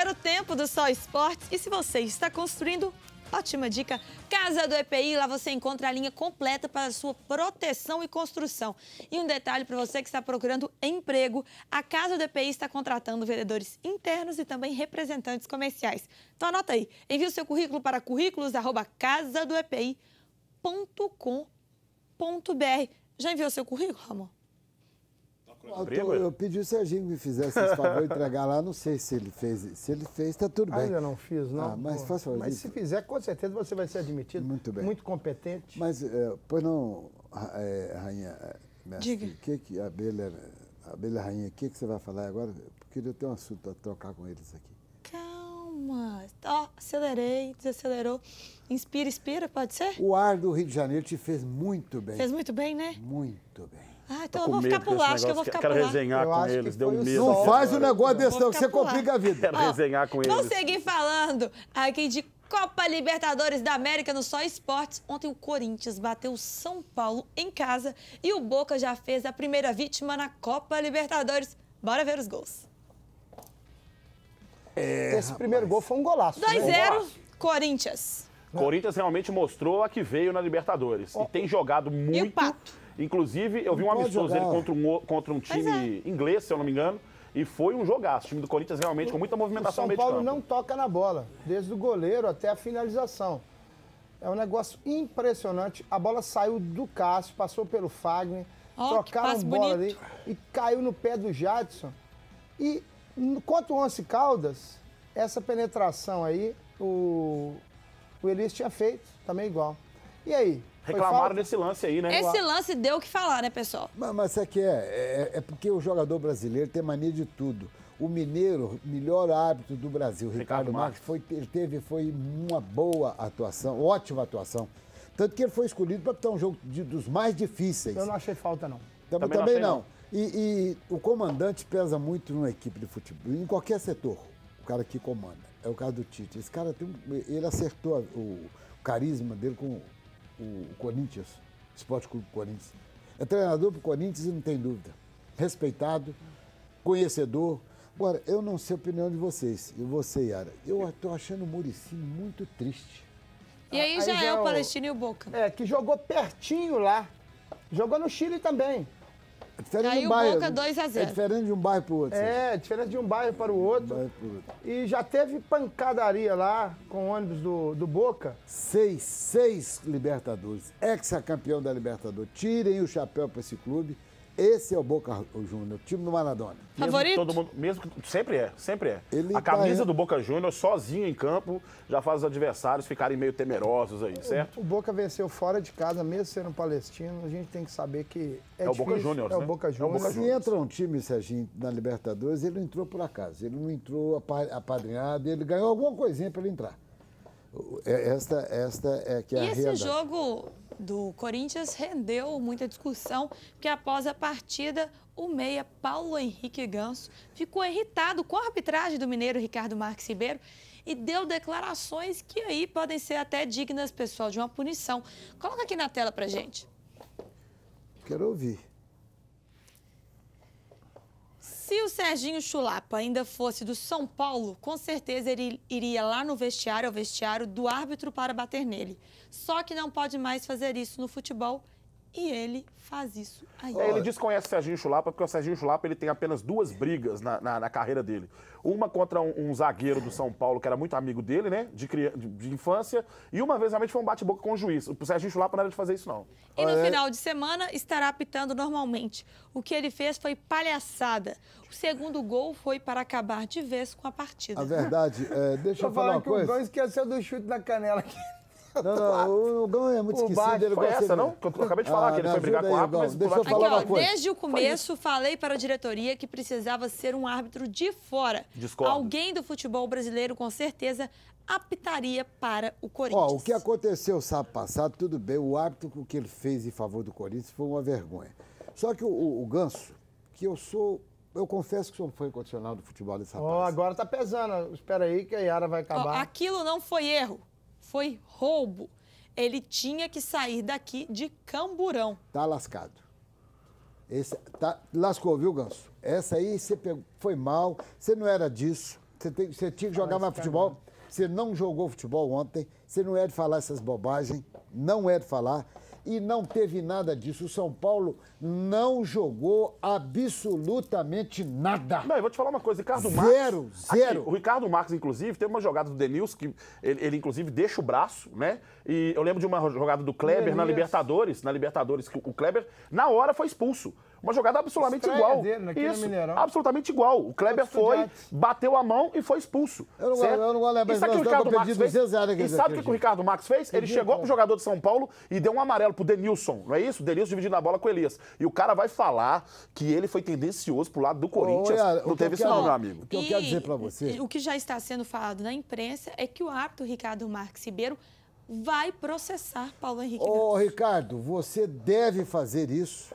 primeiro tempo do Sol Esportes. E se você está construindo, ótima dica, Casa do EPI, lá você encontra a linha completa para a sua proteção e construção. E um detalhe para você que está procurando emprego, a Casa do EPI está contratando vendedores internos e também representantes comerciais. Então anota aí, envie o seu currículo para currículos@casadoepi.com.br. Já enviou seu currículo, amor? Eu pedi o Serginho que me fizesse esse favor entregar lá, não sei se ele fez. Se ele fez, está tudo bem. Ainda não fiz, não. Ah, mas faz favor. Mas se fizer, com certeza você vai ser admitido. Muito bem. Muito competente. Mas, é, pois não, é, Rainha, eh, mestre, Diga. que que a abelha, a abelha rainha, o que, que você vai falar agora? Porque eu tenho um assunto a trocar com eles aqui. Calma, oh, acelerei, desacelerou. Inspira, expira, pode ser? O ar do Rio de Janeiro te fez muito bem. Fez muito bem, né? Muito bem. Ah, então tá eu vou ficar acho que eu vou ficar Quero resenhar com eles, deu medo. Não faz um negócio desse não, que você complica a vida. Quero resenhar com eles. Vamos seguir falando aqui de Copa Libertadores da América no Só Esportes. Ontem o Corinthians bateu o São Paulo em casa e o Boca já fez a primeira vítima na Copa Libertadores. Bora ver os gols. É, Esse rapaz. primeiro gol foi um golaço. 2-0, né? Corinthians. Corinthians realmente mostrou a que veio na Libertadores. Oh. E tem jogado muito. E o Pato Inclusive, eu vi um amistoso dele contra um, contra um time é. inglês, se eu não me engano. E foi um jogaço. O time do Corinthians realmente com muita movimentação. O São Paulo não toca na bola, desde o goleiro até a finalização. É um negócio impressionante. A bola saiu do Cássio, passou pelo Fagner, oh, trocaram bola bonito. ali e caiu no pé do Jadson. E quanto o Once Caldas, essa penetração aí, o, o Elias tinha feito, também igual. E aí? Reclamaram desse lance aí, né? Esse lance deu o que falar, né, pessoal? Mas, mas é que é, é, é, porque o jogador brasileiro tem mania de tudo. O mineiro, melhor árbitro do Brasil, Ricardo, Ricardo Marques, foi, ele teve foi uma boa atuação, ótima atuação. Tanto que ele foi escolhido para estar um jogo de, dos mais difíceis. Eu não achei falta, não. Também, também, também não. não. E, e o comandante pesa muito numa equipe de futebol, em qualquer setor, o cara que comanda. É o caso do Tite. Esse cara tem, ele acertou o carisma dele com o Corinthians, Esporte Clube Corinthians. É treinador para o Corinthians e não tem dúvida. Respeitado, conhecedor. Agora, eu não sei a opinião de vocês, e você, Yara. Eu estou achando o Murici muito triste. E aí, ah, aí já, é já, é o Palestino e o Boca. É, que jogou pertinho lá. Jogou no Chile também. É diferente Caiu de um bairro. Boca 2 a 0. É diferente de um bairro para né? é o outro. É, diferente de um bairro para o outro. Um outro. E já teve pancadaria lá com o ônibus do, do Boca. Seis, seis Libertadores. Ex-campeão da Libertadores. Tirem o chapéu para esse clube. Esse é o Boca Júnior, time do Maradona. Favorito? Mesmo todo mundo, mesmo que, sempre é, sempre é. Ele a tá camisa tá... do Boca Júnior, sozinho em campo, já faz os adversários ficarem meio temerosos aí, certo? O, o Boca venceu fora de casa, mesmo sendo palestino, a gente tem que saber que é, é o Boca Júnior, é, né? é o Boca Júnior. Se entra um time, Serginho, na Libertadores, ele não entrou por acaso, ele não entrou apadrinhado, ele ganhou alguma coisinha para ele entrar. É, esta, esta é que é a E esse renda. jogo do Corinthians rendeu muita discussão, porque após a partida, o meia Paulo Henrique Ganso ficou irritado com a arbitragem do mineiro Ricardo Marques Ribeiro e deu declarações que aí podem ser até dignas, pessoal, de uma punição. Coloca aqui na tela pra gente. Quero ouvir. Se o Serginho Chulapa ainda fosse do São Paulo, com certeza ele iria lá no vestiário, ao vestiário do árbitro para bater nele. Só que não pode mais fazer isso no futebol e ele faz isso aí. É, ele desconhece o Serginho Chulapa, porque o Serginho Chulapa ele tem apenas duas brigas na, na, na carreira dele. Uma contra um, um, zagueiro do São Paulo, que era muito amigo dele, né? De, de, de infância. E uma vez realmente foi um bate-boca com o juiz. O Serginho Chulapa não era de fazer isso, não. E no é. final de semana estará apitando normalmente. O que ele fez foi palhaçada. O segundo gol foi para acabar de vez com a partida. A verdade, é, deixa eu, eu falar uma que coisa. O gol esqueceu do chute na canela aqui. Não, não, o Gão é muito o esquecido. Ele foi essa, não? Que eu acabei de falar ah, que ele foi ah, brigar aí, com o árbitro, mas deixa eu falar Aqui, ó, uma coisa. Desde o começo, falei para a diretoria que precisava ser um árbitro de fora. Discordo. Alguém do futebol brasileiro, com certeza, apitaria para o Corinthians. Ó, o que aconteceu sábado passado, tudo bem, o árbitro que ele fez em favor do Corinthians foi uma vergonha. Só que o, o, o Ganso, que eu sou eu confesso que sou fã incondicional do futebol desse rapaz. agora tá pesando. Espera aí que a Yara vai acabar. Oh, aquilo não foi erro foi roubo. Ele tinha que sair daqui de Camburão. Tá lascado. Esse, tá, lascou, viu, Ganso? Essa aí você pegou, foi mal, você não era disso. Você, tem, você tinha que tá jogar mais futebol. Né? Você não jogou futebol ontem. Você não é de falar essas bobagens. Não é de falar e não teve nada disso. O São Paulo não jogou absolutamente nada. Não, eu vou te falar uma coisa, Ricardo Marcos. Marques. Zero, zero. O Ricardo Marques, inclusive, tem uma jogada do Denilson que ele, ele, inclusive, deixa o braço, né? E eu lembro de uma jogada do Kleber na Libertadores, na Libertadores, que o Kleber, na hora, foi expulso. Uma jogada absolutamente Estreia igual. Dele, né? Isso, absolutamente igual. O Kleber foi, bateu a mão e foi expulso. Eu não, certo? eu não vou lembrar. E sabe o que o Ricardo Max fez? E sabe o que o Ricardo Max fez? Ele chegou pro jogador de São Paulo e deu um amarelo pro Denilson, não é isso? Denilson dividindo a bola com o Elias. E o cara vai falar que ele foi tendencioso pro lado do Corinthians. Olha, não teve isso não, meu amigo. O que eu quero dizer para você... O que já está sendo falado na imprensa é que o árbitro Ricardo Marques Ribeiro vai processar Paulo Henrique Ô, Ricardo, você deve fazer isso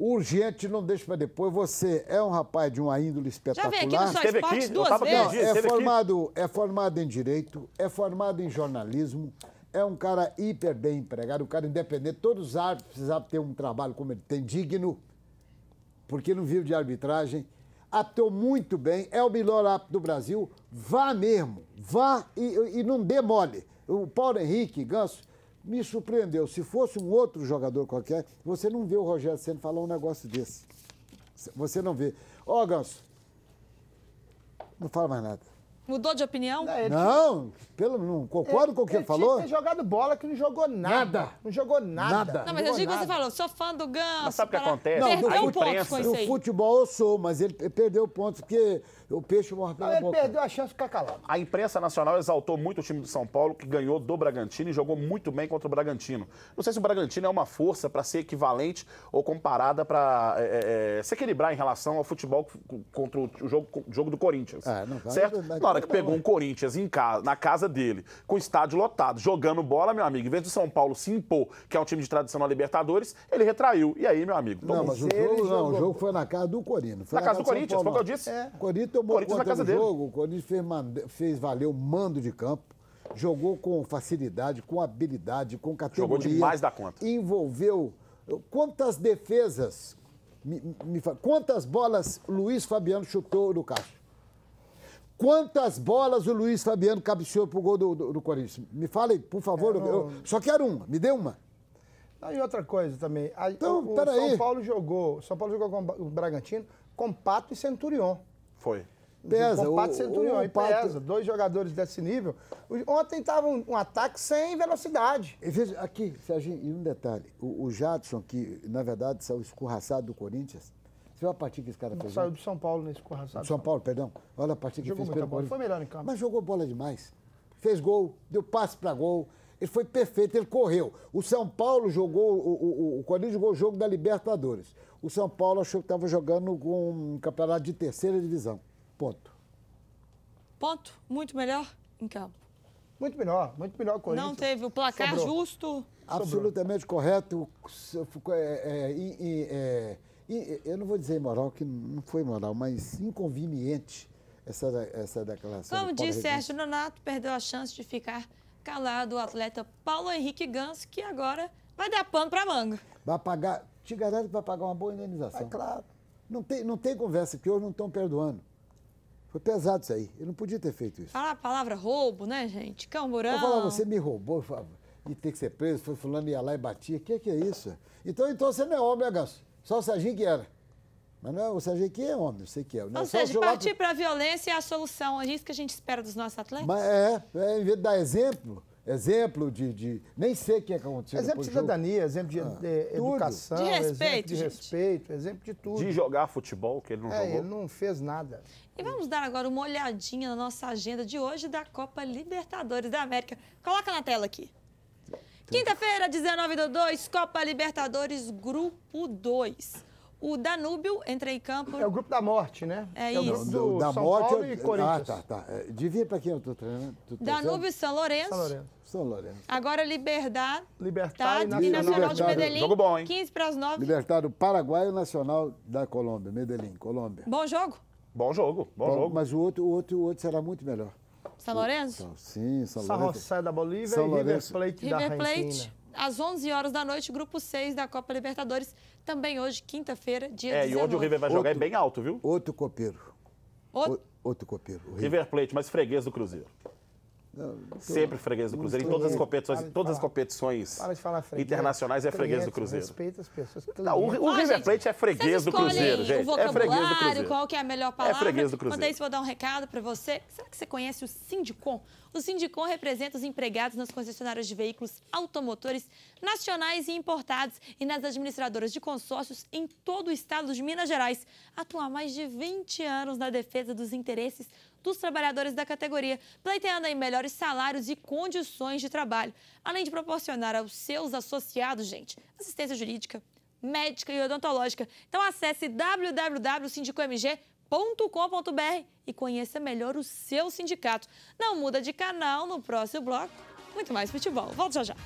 Urgente, não deixe para depois. Você é um rapaz de uma índole espetacular. Já veio aqui no Esporte duas vezes. é, formado, é formado em Direito, é formado em Jornalismo, é um cara hiper bem empregado, um cara independente. Todos os árbitros precisavam ter um trabalho como ele tem, digno, porque não vive de arbitragem. Atuou muito bem, é o melhor árbitro do Brasil. Vá mesmo, vá e, e não dê mole. O Paulo Henrique Ganso me surpreendeu. Se fosse um outro jogador qualquer, você não vê o Rogério sendo falar um negócio desse. Você não vê. Ó, oh, Ganso, não fala mais nada. Mudou de opinião? Não, pelo, não concordo ele, com o que ele, ele falou. Tinha ter jogado bola que não jogou nada. nada. Não jogou nada. nada. Não, mas eu digo que você falou, sou fã do Ganso. Mas sabe o que acontece? Não, perdeu do, pontos com isso aí. No futebol eu sou, mas ele perdeu pontos porque o peixe morreu pela ele boca. Ele perdeu a chance de ficar calado. A imprensa nacional exaltou muito o time do São Paulo, que ganhou do Bragantino e jogou muito bem contra o Bragantino. Não sei se o Bragantino é uma força para ser equivalente ou comparada para é, é, é, se equilibrar em relação ao futebol contra o jogo, jogo do Corinthians. É, não vai, certo? Não, cara que pegou um Corinthians em casa, na casa dele, com o estádio lotado, jogando bola, meu amigo, em vez do São Paulo se impor, que é um time de tradição na Libertadores, ele retraiu. E aí, meu amigo? Não, mas o jogo não, o jogo foi na casa do Corinthians. Na, na, casa do Corinthians, foi o que eu disse. É, o Corinthians tomou Corinthians conta na casa do dele. jogo, o Corinthians fez, mande... fez valer o mando de campo jogou com facilidade, com habilidade, com categoria. Jogou demais da conta. Envolveu. Quantas defesas. Me, me, quantas bolas Luiz Fabiano chutou no caixa? Quantas bolas o Luiz Fabiano cabeceou pro gol do, do, do Corinthians? Me fale, por favor. É, eu, só quero uma, me dê uma. Não, ah, e outra coisa também. A, então, o, o São aí. Paulo jogou. São Paulo jogou com o Bragantino com Pato e Centurion. Foi. Pesa, com Pato o, e Centurion. O, e Pato... pesa. Dois jogadores desse nível. Ontem estava um, um, ataque sem velocidade. E veja, aqui, Serginho, e um detalhe. O, o Jadson, que na verdade saiu escorraçado do Corinthians, você viu a partida que esse cara fez? Saiu né? do São Paulo nesse corraçado. São Paulo, perdão. Olha a partida que jogou fez. Jogou bola. Foi melhor em campo. Mas jogou bola demais. Fez gol, deu passe para gol. Ele foi perfeito, ele correu. O São Paulo jogou, o, o, o Corinthians jogou o jogo da Libertadores. O São Paulo achou que estava jogando com um campeonato de terceira divisão. Ponto. Ponto. Muito melhor em campo. Muito melhor, muito melhor o Corinthians. Não teve o placar Sobrou. justo. Absolutamente Sobrou. correto. É, é, é, eu não vou dizer imoral, que não foi moral, mas inconveniente essa, essa declaração. Como disse Sérgio Nonato, perdeu a chance de ficar calado o atleta Paulo Henrique Ganso, que agora vai dar pano para manga. Vai pagar, te garanto que vai pagar uma boa indenização. É claro. Não tem, não tem conversa, que hoje não estão perdoando. Foi pesado isso aí. Eu não podia ter feito isso. Falar a palavra roubo, né, gente? Camburão. Eu falava, você me roubou, e ter que ser preso, foi fulano ia lá e batia. O que, que é isso? Então, então você não é homem, Ganso. Só o Serginho que era. Mas não, é o Serginho que é homem, você que é. Ou Só seja, partir para a violência é a solução. É isso que a gente espera dos nossos atletas? Mas é, é em vez de dar exemplo, exemplo de, de, nem sei o que é aconteceu. Exemplo de cidadania, exemplo de, ah, de educação, de respeito, exemplo de gente. respeito, exemplo de tudo. De jogar futebol, que ele não é, jogou. Ele não fez nada. E vamos dar agora uma olhadinha na nossa agenda de hoje da Copa Libertadores da América. Coloca na tela aqui. Quinta-feira, 19 do 2, Copa Libertadores, Grupo 2. O Danúbio entra em campo. É o grupo da morte, né? É, é isso. Do, do, da São morte Paulo e Corinthians. Ah, tá, tá. É, devia para quem eu tô treinando. Tá Danúbio, São Lourenço. São Lourenço. São Lourenço. Agora Libertad. Libertad e Nacional de Medellín. Jogo bom, hein? 15 para as 9. Libertad do Paraguai e Nacional da Colômbia. Medellín, Colômbia. Bom jogo. Bom jogo, bom, bom jogo. Mas o outro, o outro, o outro será muito melhor. São Lourenço? Sim, São Lourenço. São José da Bolívia São e River Plate River da Plate, às 11 horas da noite, grupo 6 da Copa Libertadores, também hoje, quinta-feira, dia é, 19. É, e onde o River vai jogar outro, é bem alto, viu? Outro copeiro. Outro, outro copeiro. River. River Plate, mas freguês do Cruzeiro. Sempre freguês do Cruzeiro. Em todas as competições, todas as competições internacionais é freguês do Cruzeiro. Respeita as pessoas. Não, o, River Plate é freguês do Cruzeiro, gente. É freguês do Cruzeiro. Qual que é a melhor palavra? É freguês do Cruzeiro. Quanto isso, vou dar um recado para você. Será que você conhece o Sindicom? O Sindicom representa os empregados nas concessionárias de veículos automotores nacionais e importados e nas administradoras de consórcios em todo o estado de Minas Gerais. Atua há mais de 20 anos na defesa dos interesses dos trabalhadores da categoria, pleiteando aí melhores salários e condições de trabalho, além de proporcionar aos seus associados, gente, assistência jurídica, médica e odontológica. Então acesse www.sindicomg.com.br e conheça melhor o seu sindicato. Não muda de canal no próximo bloco. Muito mais futebol. Volto já já.